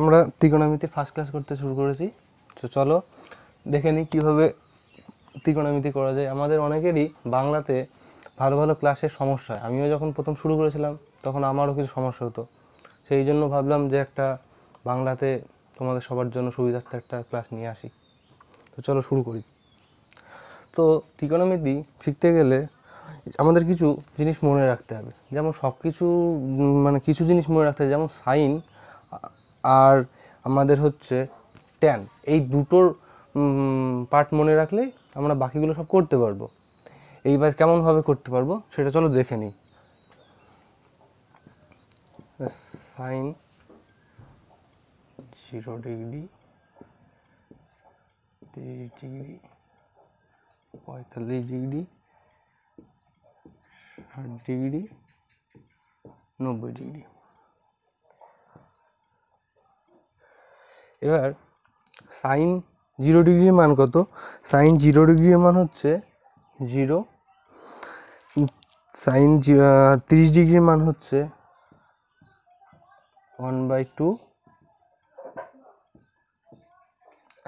আমরা ত্রিকোণমিতি first class করতে শুরু করেছি তো চলো দেখে নিই কীভাবে ত্রিকোণমিতি করা যায় আমাদের অনেকেরই বাংলাতে ভালো ভালো ক্লাসের সমস্যা আমিও যখন প্রথম শুরু করেছিলাম তখন আমারও কিছু সমস্যা হতো সেই জন্য ভাবলাম যে একটা বাংলাতে তোমাদের সবার জন্য সুবিধার্থে একটা ক্লাস নিয়ে আসি তো চলো শুরু করি তো ত্রিকোণমিতি শিখতে গেলে আমাদের কিছু জিনিস মনে রাখতে হবে যেমন সব কিছু মানে কিছু জিনিস মনে রাখতে হবে যেমন সাইন আর আমাদের হচ্ছে ট্যান এই দুটোর পার্ট মনে রাখলে আমরা বাকিগুলো সব করতে পারবো এই বাস কেমনভাবে করতে পারবো সেটা চলো দেখে নিই সাইন জিরো ডিগ্রি তিরিশ ডিগ্রি পঁয়তাল্লিশ ডিগ্রি ষাট ডিগ্রি নব্বই ডিগ্রি এবার সাইন জিরো ডিগ্রির মান কত সাইন জিরো ডিগ্রির মান হচ্ছে জিরো সাইন তিরিশ ডিগ্রির মান হচ্ছে ওয়ান বাই টু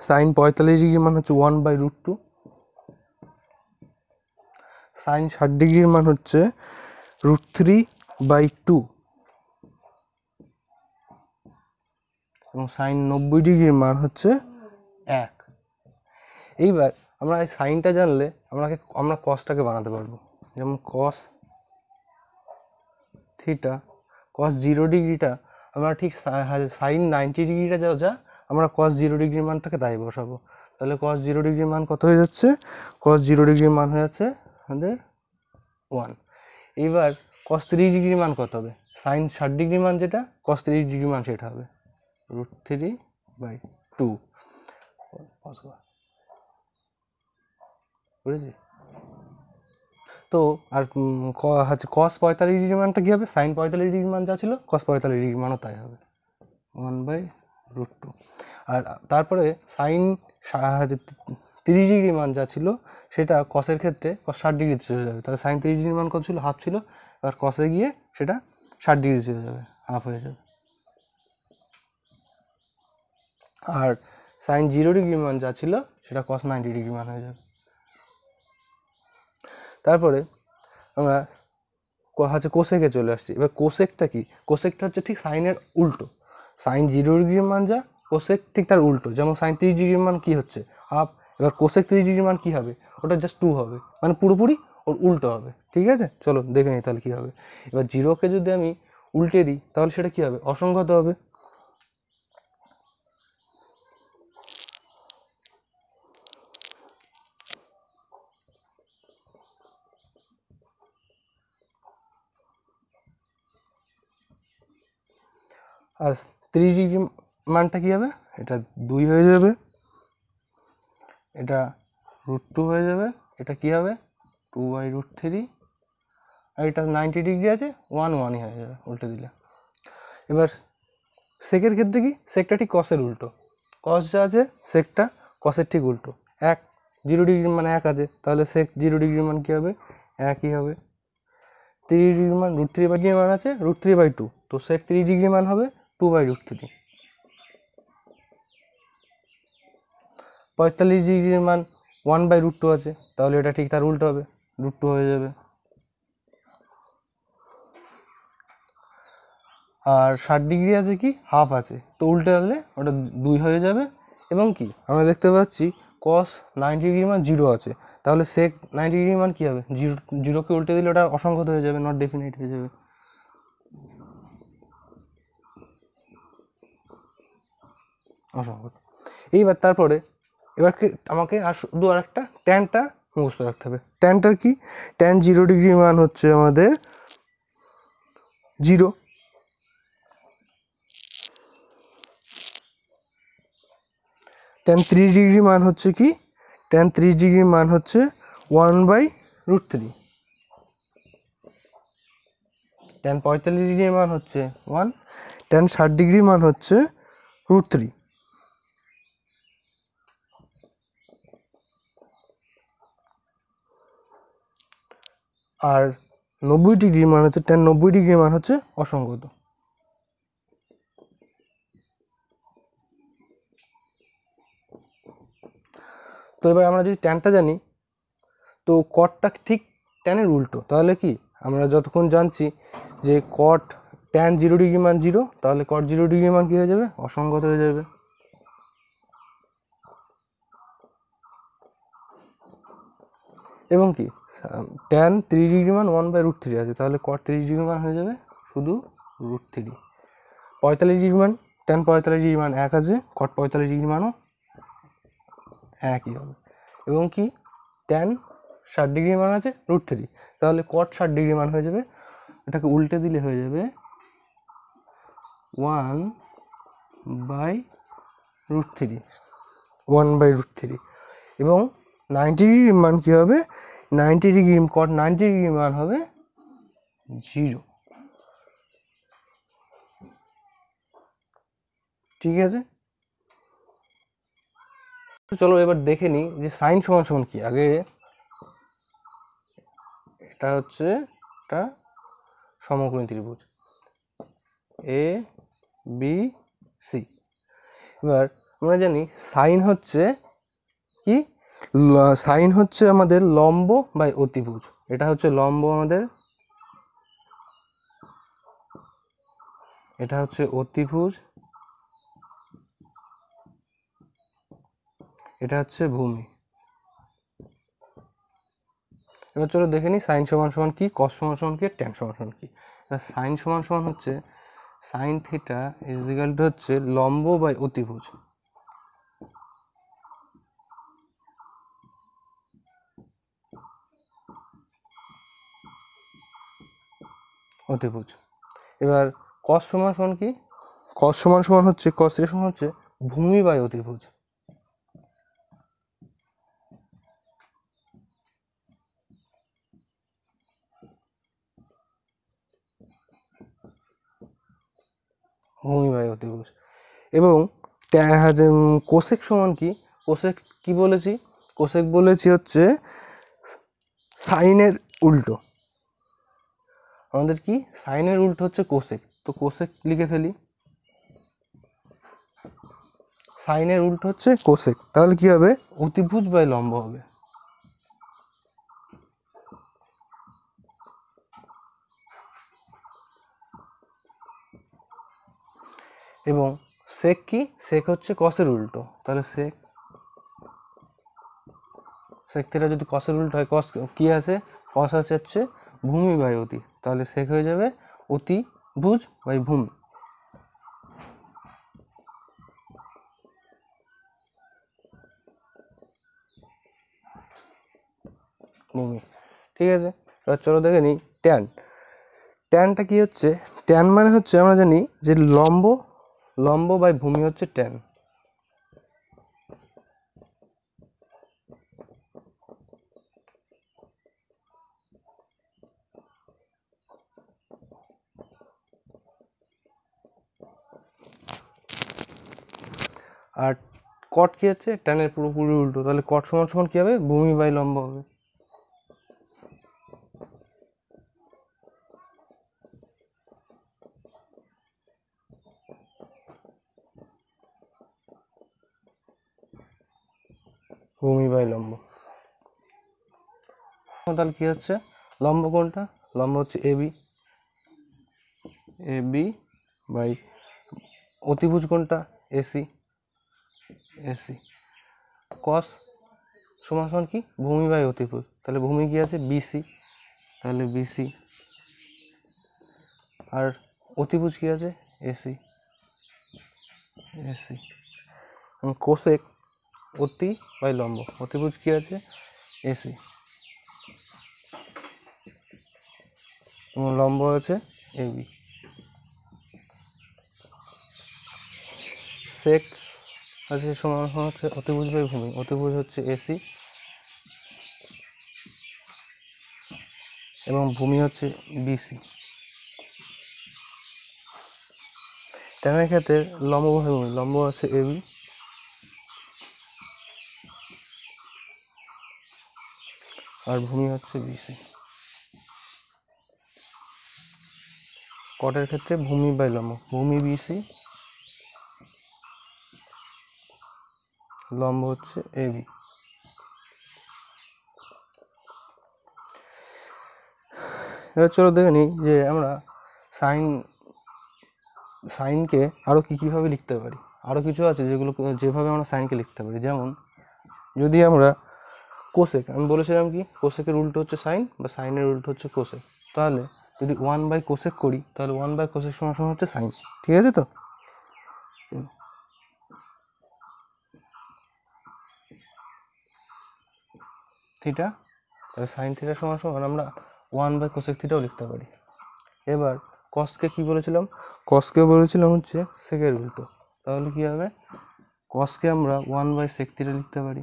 সাইন পঁয়তাল্লিশ ডিগ্রির মান হচ্ছে one by root two sine ষাট ডিগ্রির মান হচ্ছে রুট থ্রি বাই টু এবং সাইন নব্বই ডিগ্রির মান হচ্ছে এক এইবার আমরা এই সাইনটা জানলে আমাকে আমরা কসটাকে বানাতে পারবো যেমন কস থিটা কস জিরো ডিগ্রিটা আমরা ঠিক সাইন নাইনটি ডিগ্রিটা যা যা আমরা কস জিরো ডিগ্রির মানটাকে তাই বসাবো তাহলে কস জিরো ডিগ্রির মান কত হয়ে যাচ্ছে কস জিরো ডিগ্রির মান হয়ে যাচ্ছে আমাদের ওয়ান এইবার কস তিরিশ ডিগ্রির মান কত হবে সাইন ষাট ডিগ্রি মান যেটা কস তিরিশ ডিগ্রি মান সেটা হবে root 3 by 2 বুঝেছি তো আর হচ্ছে কস পঁয়তাল্লিশ ডিগ্রি মানটা কী হবে সাইন পঁয়তাল্লিশ ডিগ্রি মান যা ছিল কস পঁয়তাল্লিশ ডিগ্রি মানও তাই হবে ওয়ান বাই রুট টু আর তারপরে সাইন তিরিশ ডিগ্রি মান যা ছিল সেটা কসের ক্ষেত্রে কস ষাট ডিগ্রি চলে যাবে তাহলে সাইন তিরিশ ডিগ্রি মান কত ছিল হাফ ছিল আর কসে গিয়ে সেটা ষাট ডিগ্রি চলে যাবে হাফ হয়ে যাবে আর সাইন জিরো ডিগ্রি মান যা ছিল সেটা কস নাইনটি ডিগ্রি মান হয়ে যাবে তারপরে আমরা হচ্ছে কোসেকে চলে আসছি এবার কোসেকটা কি কোসেকটা হচ্ছে ঠিক সাইনের উল্টো সাইন জিরো ডিগ্রি মান যা কোসেক ঠিক তার উল্টো যেমন সাইন ত্রিশ ডিগ্রির মান কী হচ্ছে হাফ এবার কোসেক ত্রিশ ডিগ্রি মান কী হবে ওটা জাস্ট টু হবে মানে পুরোপুরি ওর উল্টো হবে ঠিক আছে চলো দেখে নিই তাহলে কী হবে এবার জিরোকে যদি আমি উল্টে দিই তাহলে সেটা কী হবে অসংগত হবে আর ত্রিশ ডিগ্রি মানটা কী হবে এটা দুই হয়ে যাবে এটা রুট টু হয়ে যাবে এটা কী হবে টু বাই রুট থ্রি আর এটা নাইনটি ডিগ্রি আছে ওয়ান ওয়ানই হয়ে যাবে উল্টো দিলে এবার সেকের ক্ষেত্রে কি সেকটা ঠিক কসের উল্টো কস যা আছে সেকটা কসের ঠিক উল্টো এক জিরো ডিগ্রি মান এক আছে তাহলে সেক জিরো ডিগ্রি মান কী হবে একই হবে ত্রিশ ডিগ্রি মান রুট থ্রি বাই ডিগ্রির মান আছে রুট থ্রি বাই টু তো সেক ত্রিশ ডিগ্রি মান হবে টু বাই রুট থ্রি পঁয়তাল্লিশ ডিগ্রির মান ওয়ান বাই রুট টু আছে তাহলে এটা ঠিক তার উল্টো হবে রুট টু হয়ে যাবে আর ষাট ডিগ্রি আছে কি হাফ আছে তো উল্টে আসলে ওটা দুই হয়ে যাবে এবং কি আমরা দেখতে পাচ্ছি কস নাইনটি ডিগ্রির মান জিরো আছে তাহলে সেক নাইনটি ডিগ্রির মান কী হবে জিরো জিরোকে উল্টে দিলে ওটা অসংখ্যত হয়ে যাবে নট ডেফিনেট হয়ে যাবে অসংখ্য এইবার তারপরে এবার আমাকে আর শুধু আর একটা ট্যানটা মুখস্থ রাখতে হবে ট্যানটার কি ট্যান জিরো ডিগ্রি মান হচ্ছে আমাদের জিরো ট্যান ত্রিশ ডিগ্রি মান হচ্ছে কি ট্যান ত্রিশ ডিগ্রি মান হচ্ছে one by root three tan পঁয়তাল্লিশ ডিগ্রি মান হচ্ছে ওয়ান ট্যান ষাট ডিগ্রি মান হচ্ছে রুট থ্রি আর নব্বই ডিগ্রির মান হচ্ছে টেন নব্বই ডিগ্রির মান হচ্ছে অসঙ্গত তো এবার আমরা যদি ট্যানটা জানি তো কটটা ঠিক ট্যানের উল্টো তাহলে কি আমরা যতক্ষণ জানছি যে কট ট্যান জিরো ডিগ্রি মান জিরো তাহলে কট জিরো ডিগ্রি মান কী হয়ে যাবে অসঙ্গত হয়ে যাবে এবং কি টেন তিরিশ ডিগ্রি মান ওয়ান বাই রুট থ্রি আছে তাহলে কট তিরিশ ডিগ্রি মান হয়ে যাবে শুধু রুট থ্রি পঁয়তাল্লিশ ডিগ্রি মান টেন পঁয়তাল্লিশ ডিগ্রি মান এক আছে কট পঁয়তাল্লিশ ডিগ্রি মানও একই হবে এবং কি টেন ষাট ডিগ্রি মান আছে রুট থ্রি তাহলে কট ষাট ডিগ্রি মান হয়ে যাবে এটাকে উল্টে দিলে হয়ে যাবে one by root three one by root three এবং নাইনটি ডিগ্রি মান কী হবে ninety degree cot ninety degree মান হবে জিরো ঠিক আছে চলো এবার দেখে নিই যে সাইন সমান সমান কি আগে এটা হচ্ছে একটা সমকোণী ত্রিভুজ এ বি সি এবার আমরা জানি সাইন হচ্ছে কি সাইন হচ্ছে আমাদের লম্ব বাই অতিভুজ এটা হচ্ছে লম্ব আমাদের এটা হচ্ছে অতিভুজ এটা হচ্ছে ভূমি এবার চলো দেখে নিই সাইন সমান সমান কি কস সমান সমান কি ট্যান সমান সমান কি সাইন সমান সমান হচ্ছে সাইন থিটা ইজিক্যাল টু হচ্ছে লম্ব বাই অতিভুজ অতিভুজ এবার কস সমান সমান কি কস সমান সমান হচ্ছে কস থিটা সমান হচ্ছে ভূমি বাই অতিভুজ ভূমি বাই অতিভুজ এবং কোশেক সমান কি কোশেক কি বলেছি কোশেক বলেছি হচ্ছে সাইনের উল্টো আমাদের কি সাইনের উল্টো হচ্ছে কোসেক তো কোসেক লিখে ফেলি সাইনের উল্টো হচ্ছে কোসেক তাহলে কি হবে অতিভুজ বা লম্ব হবে এবং সেক কি সেক হচ্ছে কসের উল্টো তাহলে সেক সেক থেকে যদি কসের উল্টো হয় কস কি আছে কস আছে হচ্ছে ভূমি বাই অতি তাহলে সেক হয়ে যাবে অতি ভুজ বাই ভূমি ভূমি ঠিক আছে এবার চলো দেখে নিই ট্যান ট্যানটা কি হচ্ছে ট্যান মানে হচ্ছে আমরা জানি যে লম্ব লম্ব বাই ভূমি হচ্ছে ট্যান আর কট কী হচ্ছে ট্যানের পুরোপুরি উল্টো তাহলে কট সমান সমান কী হবে ভূমি বাই লম্ব হবে ভূমি বাই লম্ব তাহলে কী হচ্ছে লম্ব কোনটা লম্ব হচ্ছে এবি এবি বাই অতিভুজ কোনটা এসি এসি কস সমান সমান কি ভূমি বাই অতিপুর তাহলে ভূমি কি আছে বিসি তাহলে বিসি আর অতিপুজ কি আছে এসি এসি কোষেক অতি বাই লম্ব অতিভুজ কি আছে এসি এবং লম্ব আছে এবি শেখ আজকে সমান হচ্ছে অতিভুজ বাই ভূমি অতিভুজ হচ্ছে এসি এবং ভূমি হচ্ছে বিসি ট্যানের ক্ষেত্রে লম্বভাবে ভূমি লম্ব আছে এবি আর ভূমি হচ্ছে বিসি কটের ক্ষেত্রে ভূমি বাই লম্ব ভূমি বিসি লম্ব হচ্ছে এ এবি এবার চলো দেখে নিই যে আমরা সাইন সাইনকে আরও কী কীভাবে লিখতে পারি আরও কিছু আছে যেগুলো যেভাবে আমরা সাইনকে লিখতে পারি যেমন যদি আমরা কোসেক আমি বলেছিলাম কি কোসেকের উল্টো হচ্ছে সাইন বা সাইনের উল্টো হচ্ছে কোসেক তাহলে যদি ওয়ান বাই কোসেক করি তাহলে ওয়ান বাই কোসেক সমান সমান হচ্ছে সাইন ঠিক আছে তো থিটা তাহলে সাইন থিটা সমান সমান আমরা ওয়ান বাই কোসেক থিটাও লিখতে পারি এবার কসকে কি বলেছিলাম কসকে বলেছিলাম হচ্ছে সেকের উল্টো তাহলে কী হবে কসকে আমরা ওয়ান বাই সেক থিটা লিখতে পারি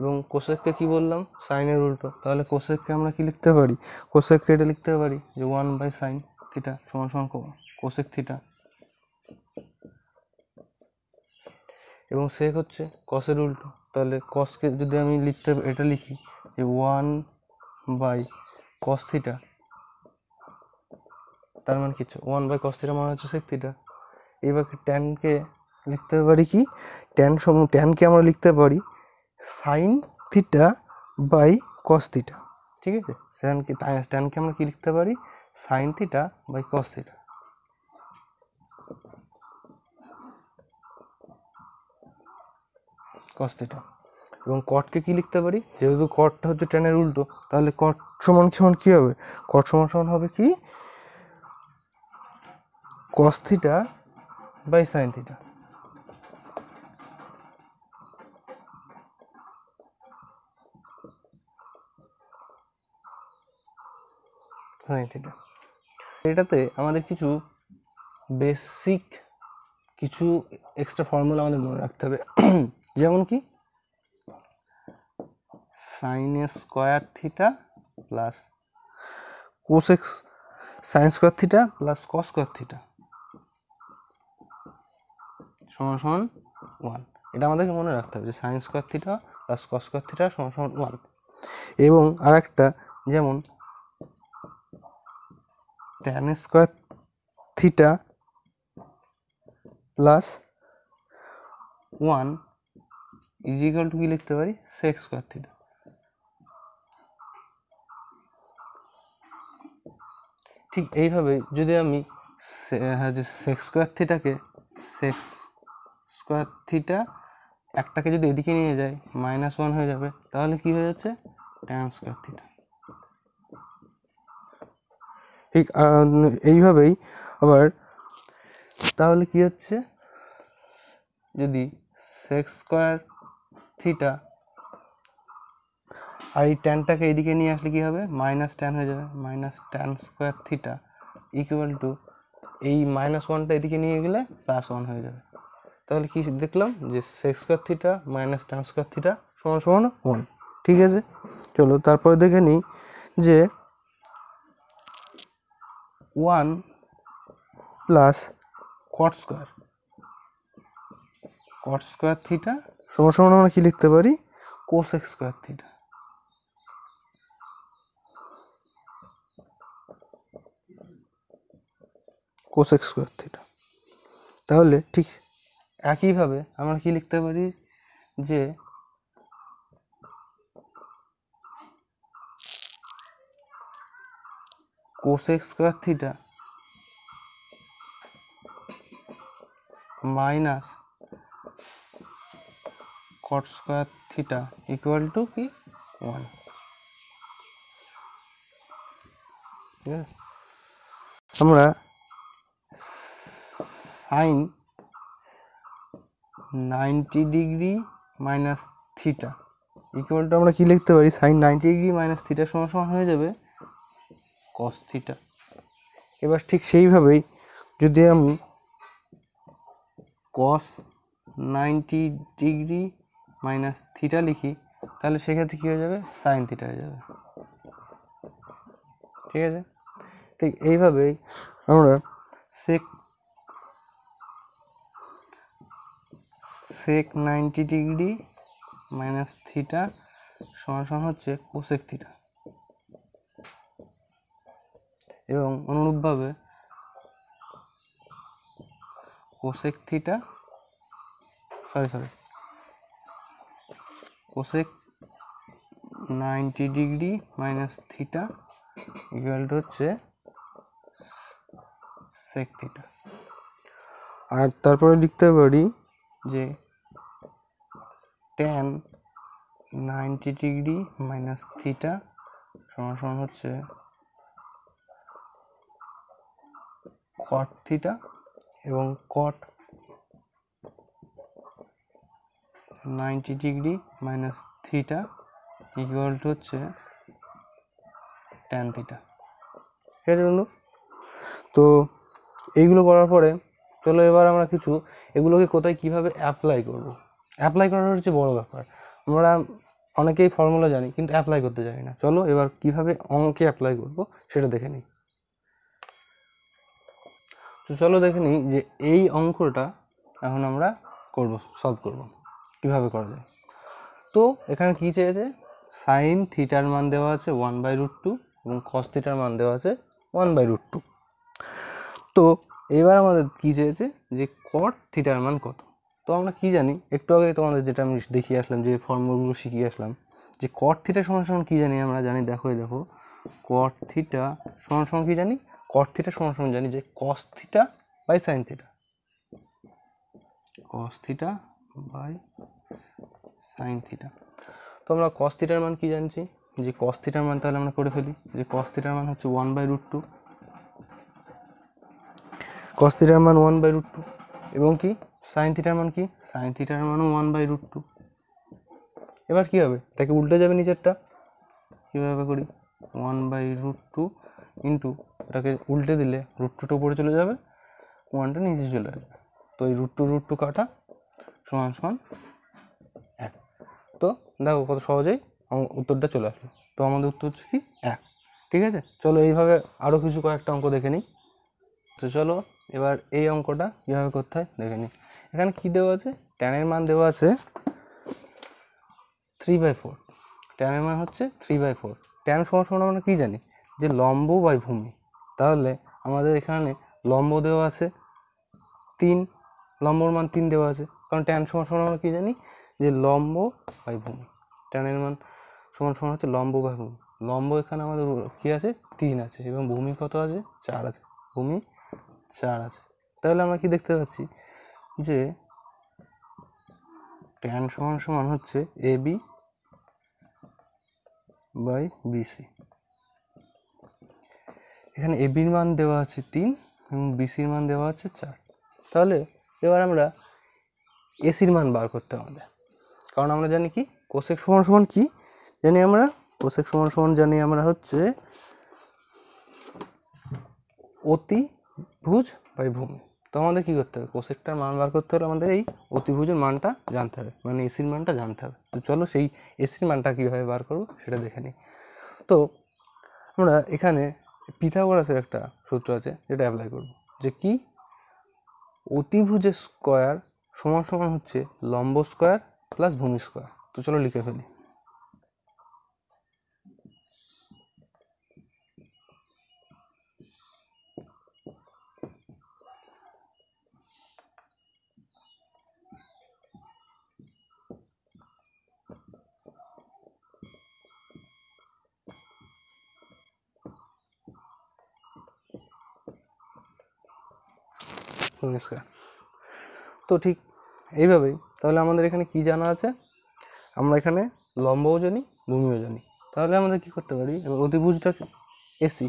এবং কোসেককে কি বললাম সাইনের উল্টো তাহলে কোসেককে আমরা কি লিখতে পারি কোসেককে এটা লিখতে পারি যে ওয়ান বাই সাইন থিটা সমান সমান কোসেক থিটা এবং সেক হচ্ছে কসের উল্টো তাহলে কসকে যদি আমি লিখতে এটা লিখি যে ওয়ান বাই কস থিটা তার মানে কিছু ওয়ান বাই কস থিটা মানে হচ্ছে সেক থিটা ট্যানকে লিখতে পারি কি ট্যান সম ট্যানকে আমরা লিখতে পারি sine theta by cos theta ঠিক আছে স্যানকে ট্যানকে আমরা কী লিখতে পারি sine theta by cos theta cos theta এবং কটকে কী লিখতে পারি যেহেতু কটটা হচ্ছে টেনের উল্টো তাহলে কট সমান সমান কী হবে কট সমান সমান হবে কি cos theta by sine theta sine theta এটাতে আমাদের কিছু বেসিক কিছু এক্সট্রা ফর্মুলা আমাদের মনে রাখতে হবে যেমন কি sine square theta plus cosec x sine square theta plus cos square theta সমান সমান ওয়ান এটা আমাদেরকে মনে রাখতে হবে যে sine square theta plus cos square theta সমান সমান ওয়ান এবং আর একটা যেমন tan square theta plus one equal to কি লিখতে পারি সেক্স স্কোয়ার থিটা ঠিক এইভাবে যদি আমি হ্যাঁ, যে সেক্স স্কোয়ার থিটাকে সেক্স স্কোয়ার থিটা একটাকে যদি এদিকে নিয়ে যাই মাইনাস ওয়ান হয়ে যাবে তাহলে কি হয়ে যাচ্ছে ট্যান স্কোয়ার থিটা ঠিক এইভাবেই আবার তাহলে কি হচ্ছে যদি সেক্স স্কোয়ার থিটা আর এই ট্যানটাকে এদিকে নিয়ে আসলে কী হবে মাইনাস ট্যান হয়ে যাবে minus tan square theta equal to এই মাইনাস ওয়ানটা এদিকে নিয়ে গেলে প্লাস ওয়ান হয়ে যাবে তাহলে কি দেখলাম যে sec square theta minus tan square theta সমান সমান ওয়ান ঠিক আছে চলো তারপরে দেখে নিই যে one plus cot square cot square theta সমান সমান আমরা কী লিখতে পারি cosec square theta cosec square theta তাহলে ঠিক একইভাবে আমরা কি লিখতে পারি যে cosec square theta minus cot square theta equal to কি 1 আমরা sine ninety degree minus theta equal to আমরা কী লিখতে পারি sine ninety degree minus theta সমান সমান হয়ে যাবে কস থিটা এবার ঠিক সেইভাবেই যদি আমি cos ninety degree minus theta লিখি তাহলে সেক্ষেত্রে কী হয়ে যাবে সাইন থিটা হয়ে যাবে ঠিক আছে ঠিক এইভাবেই আমরা sec sec ninety degree minus theta সমান হচ্ছে কোসেক থিটা এবং অনুরূপভাবে cosec theta sorry sorry cosec ninety degree minus theta equal হচ্ছে সেক থিটা আর তারপরে লিখতে পারি যে tan ninety degree minus theta সমান সমান হচ্ছে কট থিটা এবং cot ninety degree minus theta equal to হচ্ছে ট্যান থিটা ঠিক আছে বন্ধু তো এইগুলো করার পরে চলো এবার আমরা কিছু এগুলোকে কোথায় কীভাবে অ্যাপ্লাই করব অ্যাপ্লাই করার হচ্ছে বড় ব্যাপার আমরা অনেকেই ফর্মুলা জানি কিন্তু অ্যাপ্লাই করতে জানি না চলো এবার কিভাবে অঙ্কে অ্যাপ্লাই করব সেটা দেখে নিই তো চলো দেখে নিই যে এই অঙ্কটা এখন আমরা করব সলভ করবো কীভাবে করা যায় তো এখানে কী চেয়েছে সাইন থিটার মান দেওয়া আছে ওয়ান বাই রুট টু এবং কস থিটার মান দেওয়া আছে ওয়ান বাই রুট টু তো এবার আমাদের কী চেয়েছে যে কট থিটার মান কত তো আমরা কী জানি একটু আগে তোমাদের যেটা আমি দেখিয়ে আসলাম যে ফর্মুলগুলো শিখিয়ে আসলাম যে কট থিটা সমান সমান কী জানি আমরা জানি দেখো দেখো কট থিটা সমান সমান কী জানি কট থিটা সমান সমান জানি যে cos theta by sine theta cos theta by sine theta তো আমরা কস থিটার মান কী জানছি যে কস থিটার মান তাহলে আমরা করে ফেলি যে কস থিটার মান হচ্ছে one by root two cos থিটার মান ওয়ান বাই রুট টু এবং কি সাইন থিটার মান কি সাইন থিটার মানও ওয়ান বাই রুট টু এবার কী হবে এটাকে উল্টে যাবে নিচেরটা কীভাবে করি one by root two into এটাকে উল্টে দিলে রুট টুটা উপরে চলে যাবে ওয়ানটা নিচে চলে যাবে তো এই রুট টু রুট টু কাটা সমান সমান এক তো দেখো কত সহজেই আমার উত্তরটা চলে আসলো তো আমাদের উত্তর হচ্ছে কি এক ঠিক আছে চলো এইভাবে আরও কিছু কয়েকটা অঙ্ক দেখে নিই তো চলো এবার এই অঙ্কটা কীভাবে করতে হয় দেখে নিই এখানে কী দেওয়া আছে ট্যানের মান দেওয়া আছে থ্রি বাই ফোর ট্যানের মান হচ্ছে থ্রি বাই ফোর ট্যান সমান সমান আমরা কী জানি যে লম্ব বাই ভূমি তাহলে আমাদের এখানে লম্ব দেওয়া আছে তিন লম্বর মান তিন দেওয়া আছে কারণ ট্যান সমান সমান আমরা কী জানি যে লম্ব হয় ভূমি ট্যানের মান সমান সমান হচ্ছে লম্ব বা ভূমি লম্ব এখানে আমাদের কী আছে তিন আছে এবং ভূমি কত আছে চার আছে ভূমি চার আছে তাহলে আমরা কি দেখতে পাচ্ছি যে ট্যান সমান সমান হচ্ছে এ বি বাই বিসি এখানে এ বির মান দেওয়া আছে তিন এবং বিসির মান দেওয়া আছে চার তাহলে এবার আমরা এসির মান বার করতে আমাদের কারণ আমরা জানি কি কোষেক সমান সমান কি জানি আমরা কোষেক সমান সমান জানি আমরা হচ্ছে অতি ভুজ বাই ভূমি তো আমাদের কী করতে হবে কোশেকটার মান বার করতে হলে আমাদের এই অতিভুজের মানটা জানতে হবে মানে এসির মানটা জানতে হবে তো চলো সেই এসির মানটা কীভাবে বার করবো সেটা দেখে নিই তো আমরা এখানে পিথাগোরাসের একটা সূত্র আছে যেটা অ্যাপ্লাই করব যে কি অতিভুজের স্কোয়ার সমান সমান হচ্ছে লম্ব স্কোয়ার প্লাস ভূমি স্কোয়ার তো চলো লিখে ফেলি ভূমি স্কোয়ার তো ঠিক এইভাবেই তাহলে আমাদের এখানে কি জানা আছে আমরা এখানে লম্বও জানি ভূমিও জানি তাহলে আমাদের কি করতে পারি এবার অতিভুজটা এসি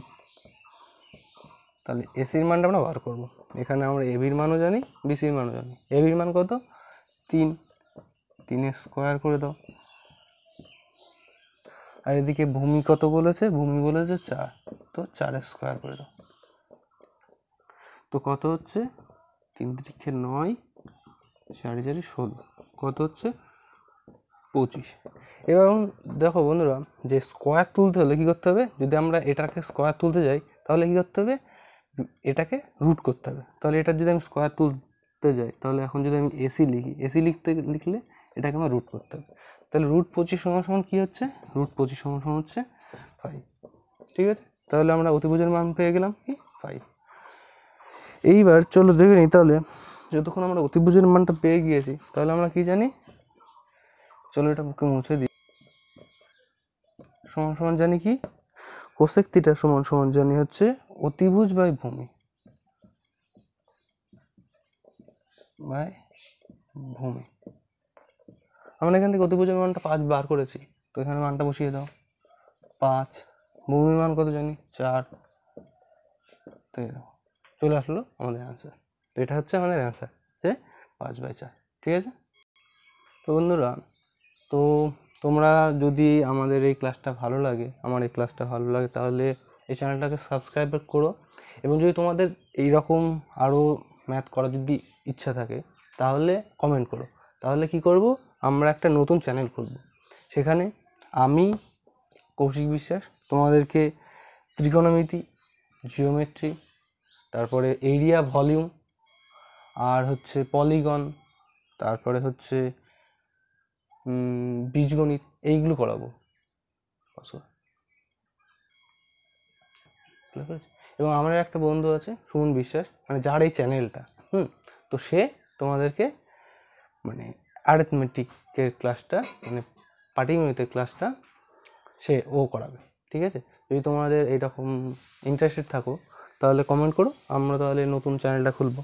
তাহলে এসির মানটা আমরা বার করবো এখানে আমরা এভির মানও জানি বিসির মানও জানি এভির মান কত তিন তিনের স্কোয়ার করে দাও আর এদিকে ভূমি কত বলেছে ভূমি বলেছে চার তো চারের স্কোয়ার করে দাও তো কত হচ্ছে তিন তিরিক্ষে নয় চারি চারি ষোলো কত হচ্ছে পঁচিশ এবার দেখো বন্ধুরা যে স্কোয়ার তুলতে হলে কী করতে হবে যদি আমরা এটাকে স্কোয়ার তুলতে যাই তাহলে কী করতে হবে এটাকে রুট করতে হবে তাহলে এটা যদি আমি স্কোয়ার তুলতে যাই তাহলে এখন যদি আমি এসি লিখি এসি লিখতে লিখলে এটাকে আমার রুট করতে হবে তাহলে রুট পঁচিশ সমান সমান কী হচ্ছে রুট পঁচিশ সমান সমান হচ্ছে ফাইভ ঠিক আছে তাহলে আমরা অতিভুজের মান পেয়ে গেলাম কি ফাইভ এইবার চলো দেখে নিই তাহলে যতক্ষণ আমরা অতিভুজের মানটা পেয়ে গিয়েছি তাহলে আমরা কি জানি চলো এটা মুখে মুছে দিই সমান সমান জানি কি কোশেক সমান সমান জানি হচ্ছে অতিভুজ বাই ভূমি বাই ভূমি আমরা এখান থেকে অতিভুজের মানটা পাঁচ বার করেছি তো এখানে মানটা বসিয়ে দাও পাঁচ ভূমির মান কত জানি চার তো চলে আসলো আমাদের আনসার তো এটা হচ্ছে আমাদের অ্যান্সার যে পাঁচ বাই চার ঠিক আছে তো বন্ধুরা তো তোমরা যদি আমাদের এই ক্লাসটা ভালো লাগে আমার এই ক্লাসটা ভালো লাগে তাহলে এই চ্যানেলটাকে সাবস্ক্রাইব করো এবং যদি তোমাদের এই রকম আরও ম্যাথ করার যদি ইচ্ছা থাকে তাহলে কমেন্ট করো তাহলে কি করব আমরা একটা নতুন চ্যানেল খুলব সেখানে আমি কৌশিক বিশ্বাস তোমাদেরকে ত্রিকোণমিতি জিওমেট্রি তারপরে এরিয়া ভলিউম আর হচ্ছে পলিগন তারপরে হচ্ছে বীজগণিত এইগুলো করাবো এবং আমার একটা বন্ধু আছে সুমন বিশ্বাস মানে যার এই চ্যানেলটা হুম তো সে তোমাদেরকে মানে অ্যারেথমেটিকের ক্লাসটা মানে পাটিগণিতের ক্লাসটা সে ও করাবে ঠিক আছে যদি তোমাদের এইরকম ইন্টারেস্টেড থাকো তাহলে কমেন্ট করো আমরা তাহলে নতুন চ্যানেলটা খুলবো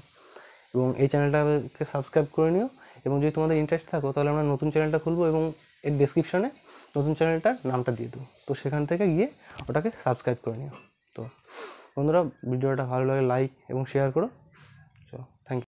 এবং এই চ্যানেলটাকে সাবস্ক্রাইব করে নিও এবং যদি তোমাদের ইন্টারেস্ট থাকো তাহলে আমরা নতুন চ্যানেলটা খুলবো এবং এর ডিসক্রিপশানে নতুন চ্যানেলটার নামটা দিয়ে দেবো তো সেখান থেকে গিয়ে ওটাকে সাবস্ক্রাইব করে নিও তো বন্ধুরা ভিডিওটা ভালো লাগে লাইক এবং শেয়ার করো